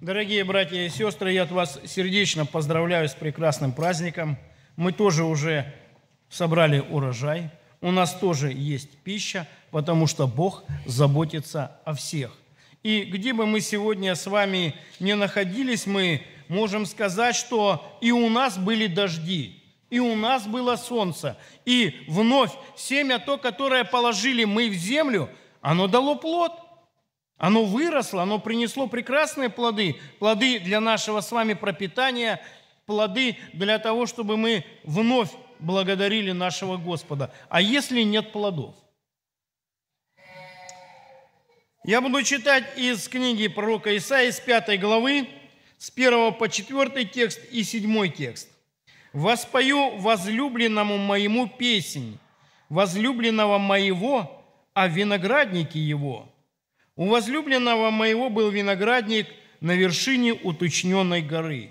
Дорогие братья и сестры, я от вас сердечно поздравляю с прекрасным праздником. Мы тоже уже собрали урожай. У нас тоже есть пища, потому что Бог заботится о всех. И где бы мы сегодня с вами не находились, мы можем сказать, что и у нас были дожди, и у нас было солнце, и вновь семя то, которое положили мы в землю, оно дало плод – оно выросло, оно принесло прекрасные плоды, плоды для нашего с вами пропитания, плоды для того, чтобы мы вновь благодарили нашего Господа. А если нет плодов? Я буду читать из книги пророка Исаии из пятой главы, с 1 по 4 текст и 7 текст. «Воспою возлюбленному моему песнь, возлюбленного моего, о а винограднике его» У возлюбленного моего был виноградник на вершине уточненной горы.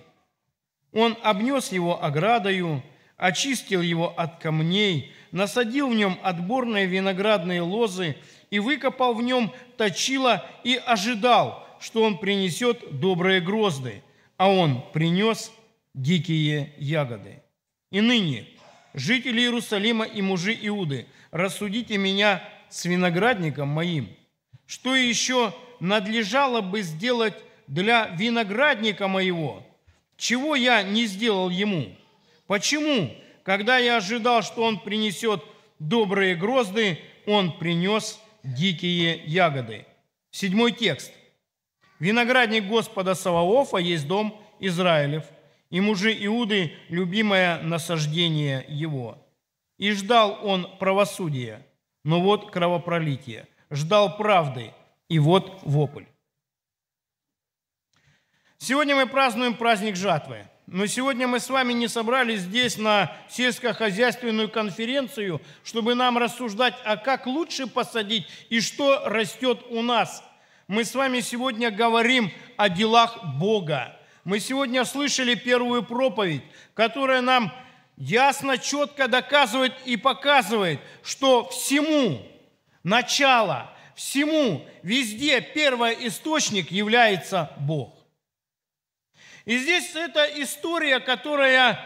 Он обнес его оградою, очистил его от камней, насадил в нем отборные виноградные лозы и выкопал в нем точило и ожидал, что он принесет добрые грозды, а он принес дикие ягоды. И ныне, жители Иерусалима и мужи Иуды, рассудите меня с виноградником моим – что еще надлежало бы сделать для виноградника моего, чего я не сделал ему? Почему, когда я ожидал, что он принесет добрые грозды, он принес дикие ягоды? Седьмой текст. Виноградник Господа Саваофа есть дом Израилев, и мужи Иуды – любимое насаждение его. И ждал он правосудия, но вот кровопролитие – ждал правды, и вот вопль. Сегодня мы празднуем праздник жатвы. Но сегодня мы с вами не собрались здесь на сельскохозяйственную конференцию, чтобы нам рассуждать, а как лучше посадить и что растет у нас. Мы с вами сегодня говорим о делах Бога. Мы сегодня слышали первую проповедь, которая нам ясно, четко доказывает и показывает, что всему начало всему, везде первый источник является Бог. И здесь эта история, которая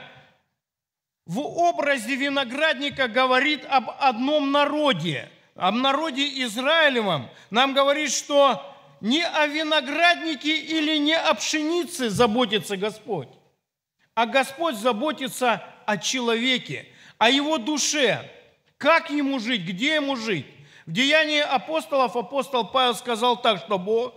в образе виноградника говорит об одном народе, об народе Израилевом. Нам говорит, что не о винограднике или не о пшенице заботится Господь, а Господь заботится о человеке, о его душе, как ему жить, где ему жить. В Деянии апостолов апостол Павел сказал так, что Бог,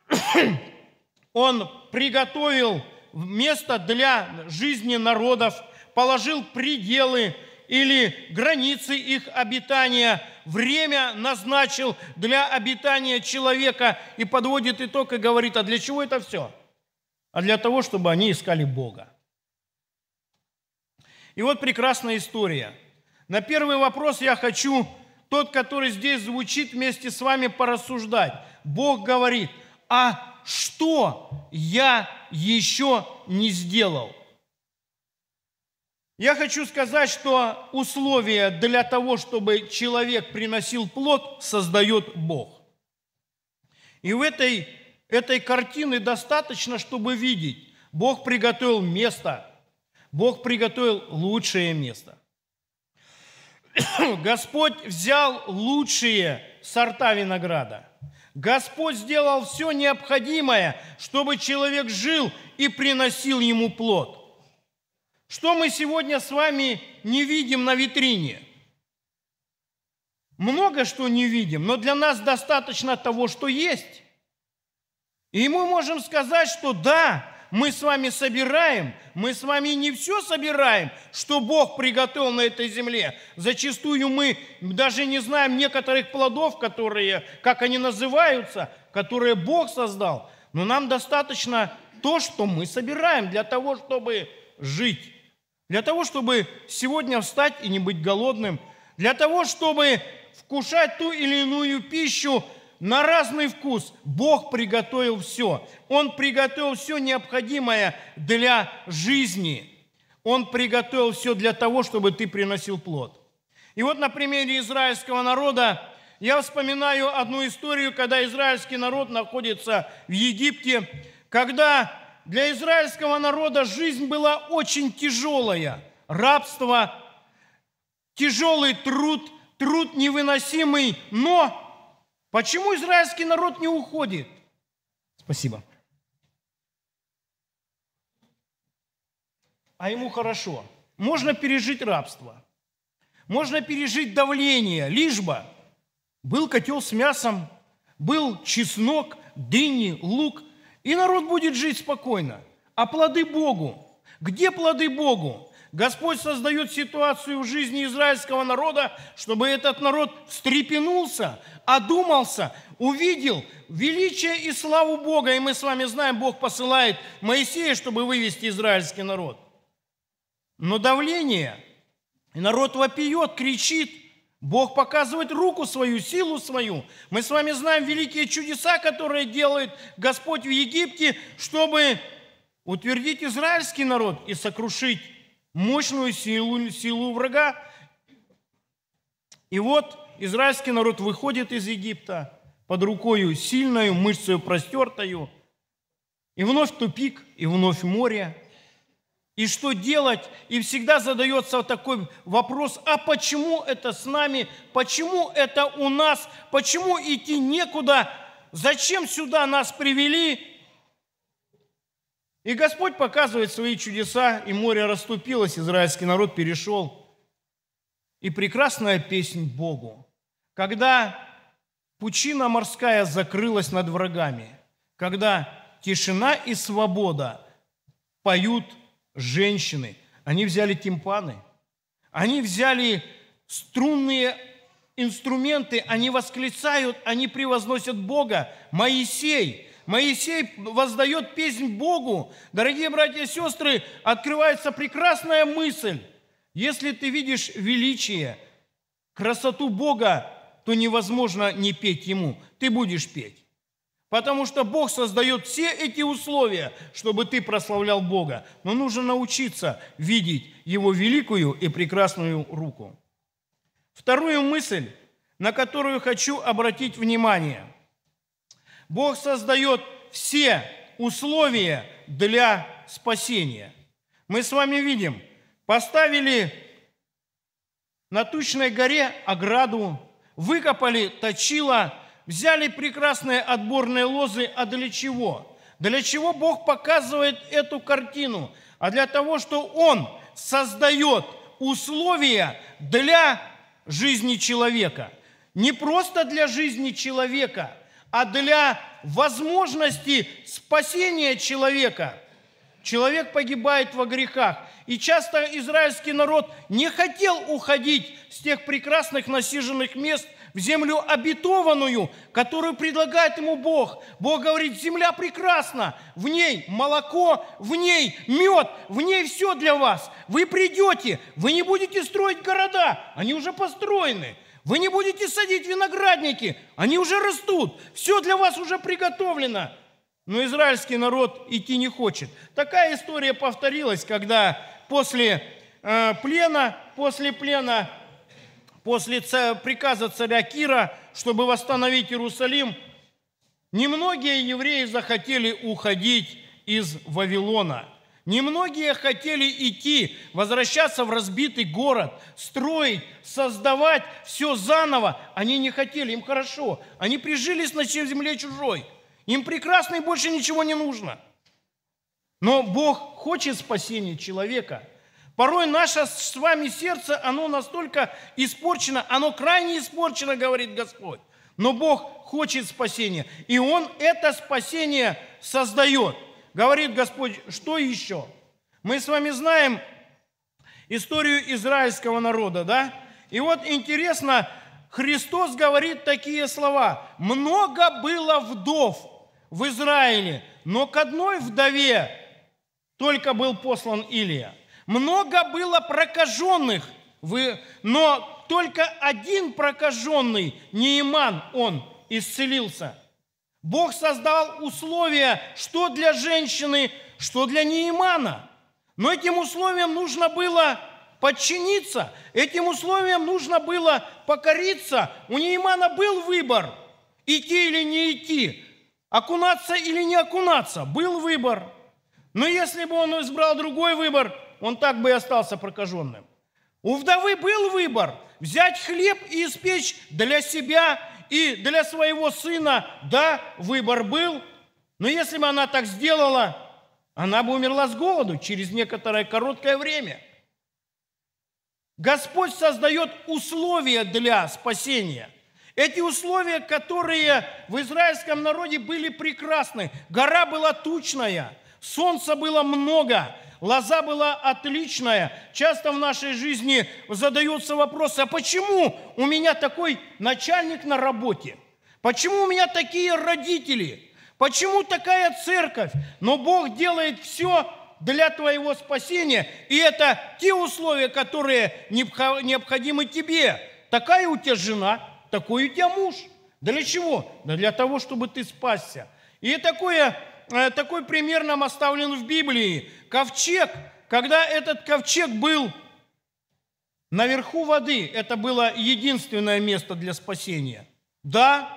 он приготовил место для жизни народов, положил пределы или границы их обитания, время назначил для обитания человека и подводит итог и говорит, а для чего это все? А для того, чтобы они искали Бога. И вот прекрасная история. На первый вопрос я хочу тот, который здесь звучит вместе с вами порассуждать. Бог говорит, а что я еще не сделал? Я хочу сказать, что условия для того, чтобы человек приносил плод, создает Бог. И в этой, этой картине достаточно, чтобы видеть, Бог приготовил место, Бог приготовил лучшее место – Господь взял лучшие сорта винограда. Господь сделал все необходимое, чтобы человек жил и приносил ему плод. Что мы сегодня с вами не видим на витрине? Много что не видим, но для нас достаточно того, что есть. И мы можем сказать, что да, мы с вами собираем, мы с вами не все собираем, что Бог приготовил на этой земле. Зачастую мы даже не знаем некоторых плодов, которые, как они называются, которые Бог создал. Но нам достаточно то, что мы собираем для того, чтобы жить. Для того, чтобы сегодня встать и не быть голодным. Для того, чтобы вкушать ту или иную пищу – на разный вкус Бог приготовил все. Он приготовил все необходимое для жизни. Он приготовил все для того, чтобы ты приносил плод. И вот на примере израильского народа я вспоминаю одну историю, когда израильский народ находится в Египте, когда для израильского народа жизнь была очень тяжелая. Рабство, тяжелый труд, труд невыносимый, но Почему израильский народ не уходит? Спасибо. А ему хорошо. Можно пережить рабство. Можно пережить давление, лишь бы был котел с мясом, был чеснок, дыни, лук, и народ будет жить спокойно. А плоды Богу? Где плоды Богу? Господь создает ситуацию в жизни израильского народа, чтобы этот народ встрепенулся, одумался, увидел величие и славу Бога. И мы с вами знаем, Бог посылает Моисея, чтобы вывести израильский народ. Но давление, и народ вопиет, кричит, Бог показывает руку свою, силу свою. Мы с вами знаем великие чудеса, которые делает Господь в Египте, чтобы утвердить израильский народ и сокрушить мощную силу, силу врага. И вот израильский народ выходит из Египта под рукою сильную мышцею простертою, и вновь тупик, и вновь море. И что делать? И всегда задается такой вопрос, а почему это с нами, почему это у нас, почему идти некуда, зачем сюда нас привели, и Господь показывает свои чудеса, и море расступилось, израильский народ перешел. И прекрасная песнь Богу. Когда пучина морская закрылась над врагами, когда тишина и свобода поют женщины. Они взяли тимпаны, они взяли струнные инструменты, они восклицают, они превозносят Бога. Моисей – Моисей воздает песнь Богу. Дорогие братья и сестры, открывается прекрасная мысль. Если ты видишь величие, красоту Бога, то невозможно не петь Ему. Ты будешь петь. Потому что Бог создает все эти условия, чтобы ты прославлял Бога. Но нужно научиться видеть Его великую и прекрасную руку. Вторую мысль, на которую хочу обратить внимание – Бог создает все условия для спасения. Мы с вами видим, поставили на Тучной горе ограду, выкопали точило, взяли прекрасные отборные лозы. А для чего? Для чего Бог показывает эту картину? А для того, что Он создает условия для жизни человека. Не просто для жизни человека, а для возможности спасения человека. Человек погибает во грехах. И часто израильский народ не хотел уходить с тех прекрасных насиженных мест в землю обетованную, которую предлагает ему Бог. Бог говорит, земля прекрасна, в ней молоко, в ней мед, в ней все для вас. Вы придете, вы не будете строить города, они уже построены – вы не будете садить виноградники, они уже растут, все для вас уже приготовлено. Но израильский народ идти не хочет. Такая история повторилась, когда после э, плена, после плена, после приказа царя Кира, чтобы восстановить Иерусалим, немногие евреи захотели уходить из Вавилона – Немногие хотели идти, возвращаться в разбитый город, строить, создавать все заново. Они не хотели, им хорошо. Они прижились на земле чужой. Им прекрасно и больше ничего не нужно. Но Бог хочет спасения человека. Порой наше с вами сердце, оно настолько испорчено, оно крайне испорчено, говорит Господь. Но Бог хочет спасения. И Он это спасение создает. Говорит Господь, что еще? Мы с вами знаем историю израильского народа, да? И вот интересно, Христос говорит такие слова. «Много было вдов в Израиле, но к одной вдове только был послан Илия. Много было прокаженных, но только один прокаженный, Неиман, он исцелился. Бог создал условия, что для женщины, что для Неимана. Но этим условиям нужно было подчиниться, этим условиям нужно было покориться. У Неимана был выбор, идти или не идти, окунаться или не окунаться, был выбор. Но если бы он избрал другой выбор, он так бы и остался прокаженным. У вдовы был выбор – взять хлеб и испечь для себя и для своего сына, да, выбор был, но если бы она так сделала, она бы умерла с голоду через некоторое короткое время. Господь создает условия для спасения. Эти условия, которые в израильском народе были прекрасны. Гора была тучная, солнца было много, Лоза была отличная. Часто в нашей жизни задаются вопросы, а почему у меня такой начальник на работе? Почему у меня такие родители? Почему такая церковь? Но Бог делает все для твоего спасения, и это те условия, которые необходимы тебе. Такая у тебя жена, такой у тебя муж. для чего? Да для того, чтобы ты спасся. И такое Э, такой пример нам оставлен в Библии. Ковчег, когда этот ковчег был наверху воды, это было единственное место для спасения. Да,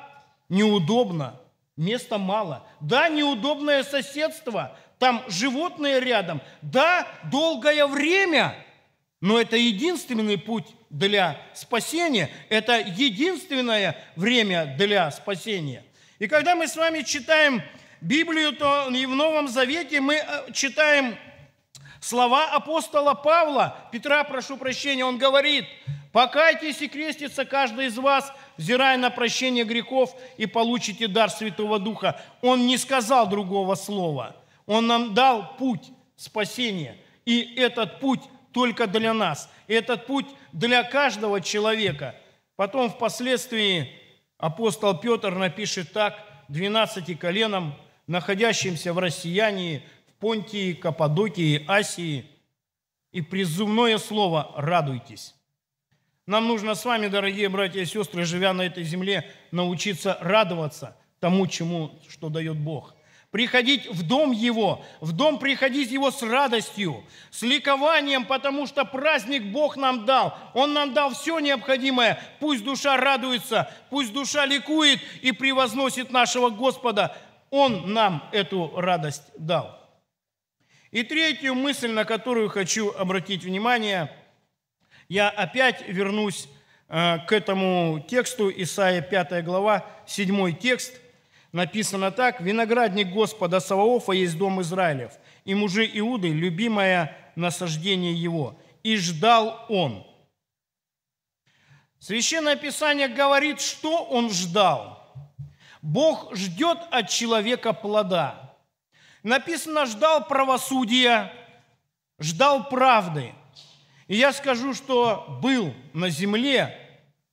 неудобно, места мало. Да, неудобное соседство, там животные рядом. Да, долгое время, но это единственный путь для спасения. Это единственное время для спасения. И когда мы с вами читаем Библию, то и в Новом Завете мы э, читаем слова апостола Павла, Петра, прошу прощения, он говорит, «Покайтесь и крестится каждый из вас, взирая на прощение грехов, и получите дар Святого Духа». Он не сказал другого слова. Он нам дал путь спасения. И этот путь только для нас. Этот путь для каждого человека. Потом впоследствии апостол Петр напишет так, 12 коленам находящимся в Россиянии, в Понтии, Каппадокии, Асии. И призумное слово «радуйтесь». Нам нужно с вами, дорогие братья и сестры, живя на этой земле, научиться радоваться тому, чему, что дает Бог. Приходить в дом Его, в дом приходить Его с радостью, с ликованием, потому что праздник Бог нам дал. Он нам дал все необходимое. Пусть душа радуется, пусть душа ликует и превозносит нашего Господа – он нам эту радость дал. И третью мысль, на которую хочу обратить внимание, я опять вернусь э, к этому тексту, Исаия 5 глава, 7 текст, написано так, «Виноградник Господа Саваофа есть дом Израилев, и мужи Иуды – любимое насаждение его, и ждал он». Священное Писание говорит, что он ждал – Бог ждет от человека плода. Написано, ждал правосудия, ждал правды. И я скажу, что был на земле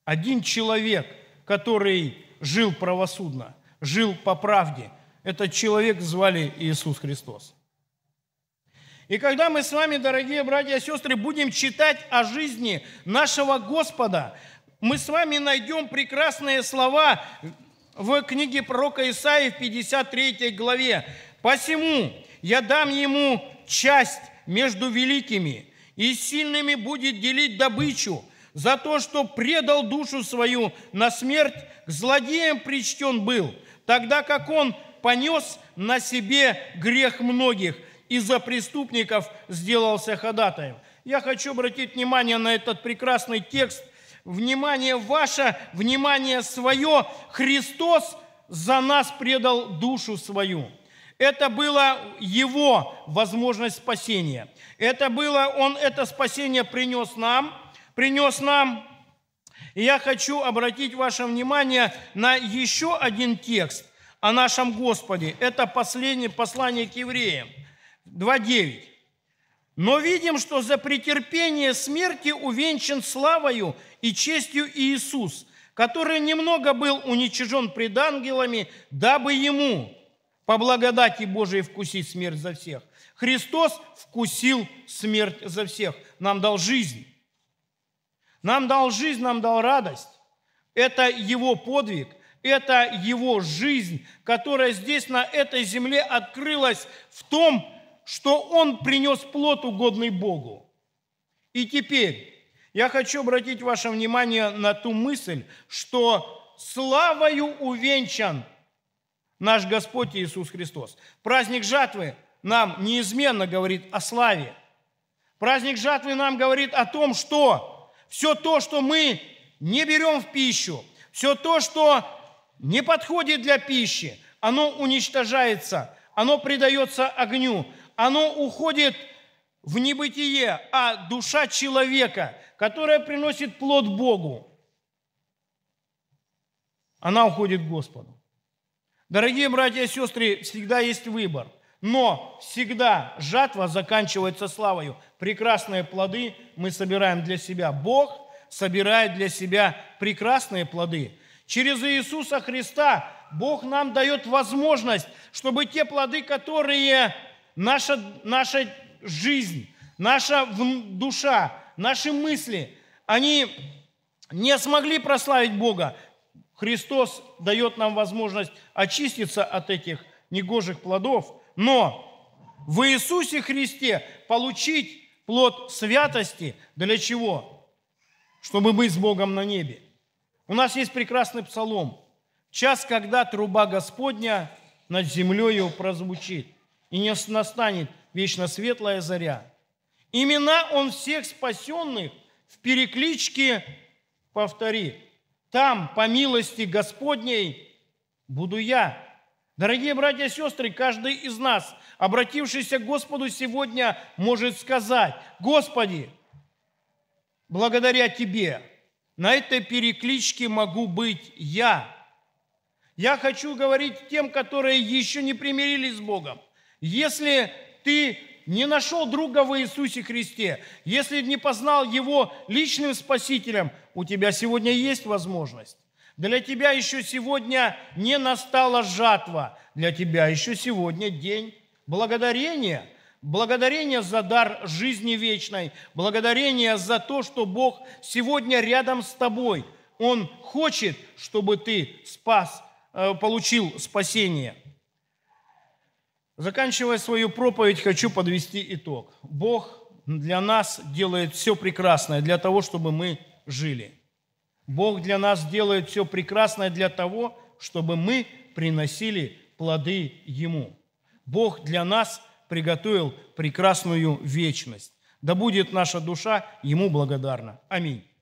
один человек, который жил правосудно, жил по правде. Этот человек звали Иисус Христос. И когда мы с вами, дорогие братья и сестры, будем читать о жизни нашего Господа, мы с вами найдем прекрасные слова в книге пророка Исаии в 53 главе. «Посему я дам ему часть между великими, и сильными будет делить добычу, за то, что предал душу свою на смерть, к злодеям причтен был, тогда как он понес на себе грех многих, и за преступников сделался ходатаем». Я хочу обратить внимание на этот прекрасный текст – внимание ваше, внимание свое. Христос за нас предал душу свою. Это было его возможность спасения. Это было, он это спасение принес нам, принес нам. И я хочу обратить ваше внимание на еще один текст о нашем Господе. Это последнее послание к евреям, 2.9. Но видим, что за претерпение смерти увенчан славою и честью Иисус, который немного был уничижен пред ангелами, дабы ему по благодати Божией вкусить смерть за всех. Христос вкусил смерть за всех. Нам дал жизнь. Нам дал жизнь, нам дал радость. Это его подвиг, это его жизнь, которая здесь, на этой земле, открылась в том, что он принес плод, угодный Богу. И теперь я хочу обратить ваше внимание на ту мысль, что славою увенчан наш Господь Иисус Христос. Праздник жатвы нам неизменно говорит о славе. Праздник жатвы нам говорит о том, что все то, что мы не берем в пищу, все то, что не подходит для пищи, оно уничтожается, оно предается огню, оно уходит в небытие, а душа человека, которая приносит плод Богу, она уходит к Господу. Дорогие братья и сестры, всегда есть выбор. Но всегда жатва заканчивается славою. Прекрасные плоды мы собираем для себя. Бог собирает для себя прекрасные плоды. Через Иисуса Христа Бог нам дает возможность, чтобы те плоды, которые наша, наша жизнь, наша душа, наши мысли, они не смогли прославить Бога, Христос дает нам возможность очиститься от этих негожих плодов, но в Иисусе Христе получить плод святости для чего? Чтобы быть с Богом на небе. У нас есть прекрасный псалом. «Час, когда труба Господня над землею прозвучит» и не настанет вечно светлая заря. Имена он всех спасенных в перекличке повторит. Там, по милости Господней, буду я. Дорогие братья и сестры, каждый из нас, обратившийся к Господу сегодня, может сказать, «Господи, благодаря Тебе на этой перекличке могу быть я». Я хочу говорить тем, которые еще не примирились с Богом, если ты не нашел друга в Иисусе Христе, если не познал Его личным Спасителем, у тебя сегодня есть возможность. Для тебя еще сегодня не настала жатва, для тебя еще сегодня день благодарения. Благодарение за дар жизни вечной, благодарение за то, что Бог сегодня рядом с тобой. Он хочет, чтобы ты спас, э, получил спасение – Заканчивая свою проповедь, хочу подвести итог. Бог для нас делает все прекрасное для того, чтобы мы жили. Бог для нас делает все прекрасное для того, чтобы мы приносили плоды Ему. Бог для нас приготовил прекрасную вечность. Да будет наша душа Ему благодарна. Аминь.